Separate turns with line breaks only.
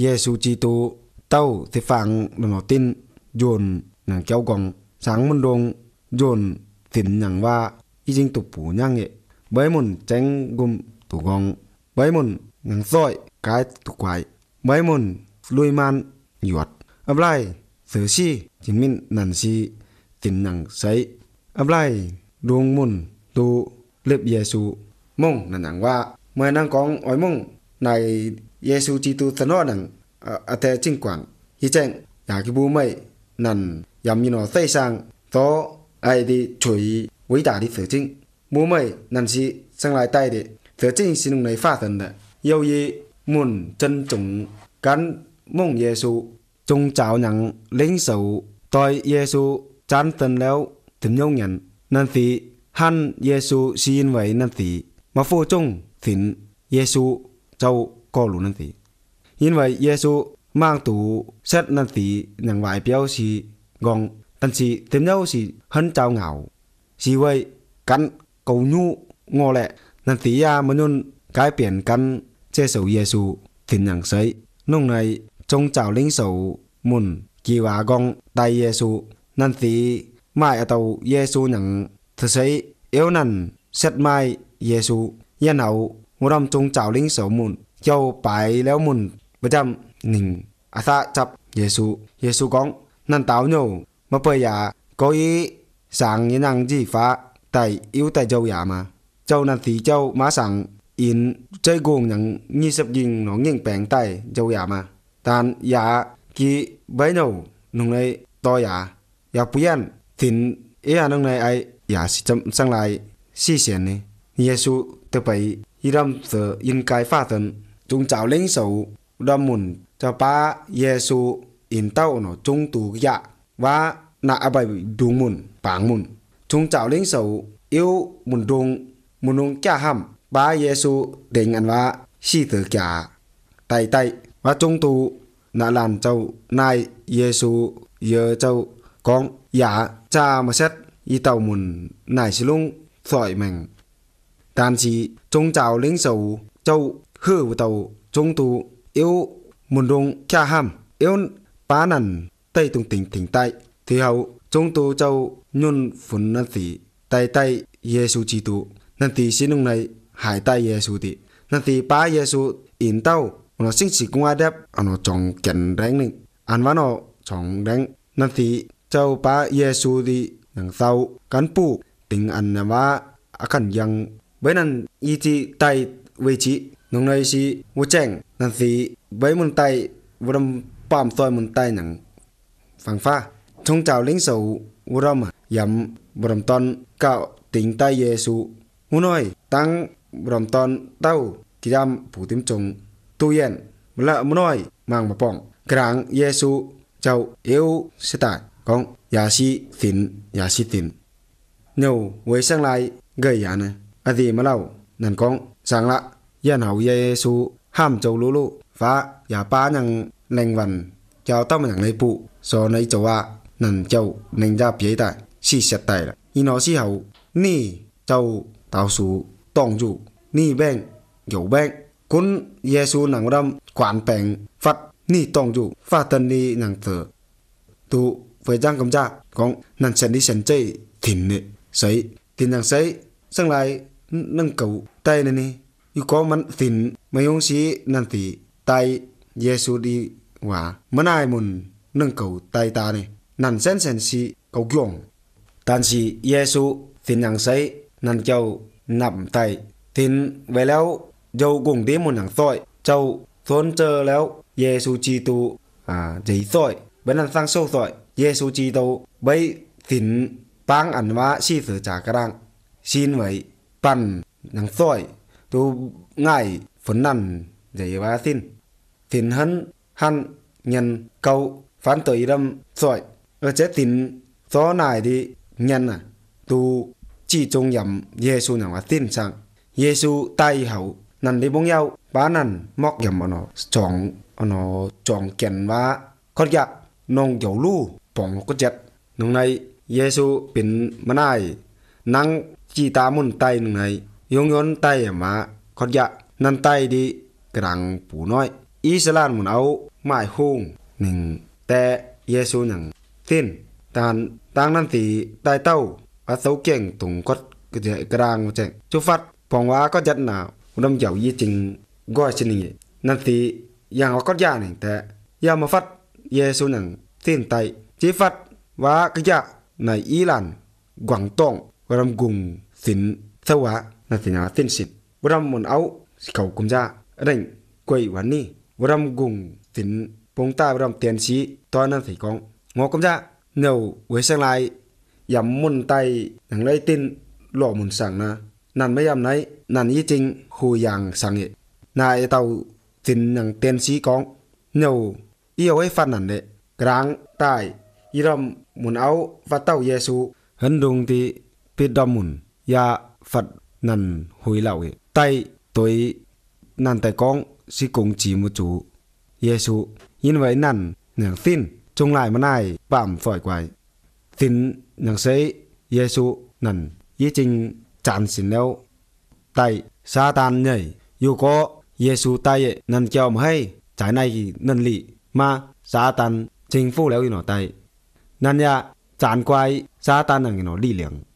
เยซูจีตูเต้าทีฟังนนอตินโยนนังเก้วกองสังมุนดงโยนถิ่นหนังว่าอีจิงตุปูยัางเงใบมุนแจงกุมตุกองใบมุนหนังซอยกายตุกไกวใบมุนลุยมันหยวดอะไรเสือซีจินมินนันซีถินหนังใสอะไรดวงมุนตูเล็บเยซูมุ่งนันหนังว่าเมื่อนังกองอ้อยมุ่งใน Yesu Chitu thano nang ate chinh quảng hi cheng ya ki bu mai nan yam yino tây sang to ai đi chui với đà đi thử chinh mu mai nan si sang lại tay đi thử chinh xin ông này phát thần đấy yêu y muốn chân chúng gắn mong Yesu chúng chào nhận lính sầu tôi Yesu chán thần léo tìm nhau nhận nên thì han Yesu xin vậy nên thì mà phô chung thỉnh Yesu châu ko luôn nan ti yin wai yesu mang tù xét nan ti nang vài piao si gong tan si tem nhau si hân chao ngào si vậy kan cầu nhu ngô lệ nan ti ya manun cái biển kan che sầu yesu tin nang sấy nông này trong chào linh sầu mun kỳ hòa gong tay yesu nan ti mai ở tàu yesu nang thật sấy yếu nan set mai yesu yan hậu ngô ram trong chào linh sầu mun เจ้าไปแล้วมุนประจำหนึ่งอาซาจับเยซู เยซูกองนั่นเต้าโยมาเปยยาก็ยีสั่งยันังจีฟ้าแต่อิวแต่เจ้ายามา เจ้านันสีเจ้ามาสั่ง อินใจโกงอย่างยีสับยิงหนองยิงแปลงใต้เจ้ายามาแต่ยากีใบโนนงในต่อยาอยาเปลี่ยนถิ่นเอายนงในไอยาสิจำสังไลสี่เสียนนี่เยซูจะไปยิรำเสยินกายฟ้าตน chúng cháu lên sầu ra mùn cho ba Giêsu in tàu nó trung tù dạ và nạ bài đúng mùn bảng mùn chúng cháu lên sầu yêu mùn đúng mùn đúng cha ham ba Giêsu định anh và si tử cả tay tay và trung tù nạ làm châu nai Giêsu giờ châu con dạ cha mà xét y tàu mùn nai xí lung sỏi mình đàn chỉ chúng cháu lên sầu châu hư của tàu chúng tu yêu môn rung cha ham yêu bá nằn tây tung tỉnh tỉnh tại thì hậu chúng tu châu nhun phun năn tỷ tay tay Giêsu chi tu năn tỷ xin ông này hải tay Giêsu tỷ năn tỷ bá Giêsu in tàu nó sinh chỉ cũng adep nó chọn kiện đánh nên anh vẫn nó chọn đánh năn tỷ châu bá Giêsu đi nàng sau cán bộ tình anh nhà và akan yang benan iti tai vị trí nung nay si wo cheng nan si bai mun tai wo ram pam soi mun tai nang phang pha trong chào lính sầu wo ram yam wo ram ton cao tính tai yesu wo noi tăng wo ram ton tau ki dam pu tim chung tu yen la wo noi mang ma pong krang yesu chào yêu sẽ tại con ya si tin ya si tin nhiều với sang lại gây án này à gì mà lâu nên con sang lại yên hậu ham châu lũ và ya ba nhằng nành vần chào tao mà nhằng lấy bụ so châu à nần châu nành ra bế tại si sẹt tại là y nó si hậu ni châu tao su tòng chủ ni bèn dấu bèn cún yê su nàng đâm quản bèn phật chủ và tân ni nàng thở tu với giang cầm cha con nần sẹt đi sẹt chơi thìn nệ sấy tin rằng sấy sang lại nâng cầu tay này nè ยก็มันสินมายงสีนันติไตเยซูดีววามันายมุนนังเก่าไตตาเนี่นั่นเส้นเส้นสีเก่าย่งตันสีเยซูสินยังไซนั่นเจ้านับไตสินไว้แล้วเจ้ากงเดมุนหนังซอย เจ้าทนเจอแล้วเยซูจีตูอ่าจีอยไบนันสร้างโซ่ซอยเยซูจีตูไปสินปังอันว่าชีเสือจากกระดังชินไว้ปั่นหนังซอย tu ngại phấn nằn giấy ba tin tin hân hăn nhân câu phán tới đâm sỏi ở chế tin gió này đi nhân à tu chỉ trung nhầm Giêsu nhầm à tin sang Giêsu tay hậu nằn đi bông nhau ba nằn móc nhầm nó chọn nó chọn kiện và con giặc nông dầu lu bỏng có chết nung này Giêsu bình mà này năng chỉ ta muốn tay nung này ยงยนไตมาขอดยะนันไตดีกลางปูน้อยอิสลามมันเอาหมายฮงหนึ่งแต่เยซูหนังสิ้นตานตางนั้นสีไตเต้าอาสาเก่งตุงกดกระกลางแจงจุฟัดปองว่าก็จัดหนาวอุดำเหยายี่จริงก้อยชนดนั้นสีอย่างว่าก็ยาหนึ่งแต่ยามาฟัดเยซูหนังสิ้นไตจีฟัดว่ากระยะในอีหลันกวางตงรำกุงสินสวะ na te na tin sit buram mon au si kau kum ja reng koi wan ni buram gung tin pong ta buram tiền sĩ, to na thầy con ngó kum ja nâu với sang lại yam mun tay nang lấy tin lọ mun sang na nan mấy yam này, nan yi ting khu yang sang ye na tàu tin nang tiền sĩ con nâu yêu ấy phan nan đệ grang tai iram mun au và tàu yesu hân dung ti pidam mun ya phật nan hui lao e tai toi nan tai kong si kong chi mu chu yesu yin wai nan nang tin chung lại mà này bạm phổi quài tin nang sei yesu nan ye ching chan sin leo tai sa tan nhảy yu có yesu tai nan kêu mà hay trái này nan lị ma sa tan chính phủ leo nó tai nan ya chan quay sa tan nang nó đi liền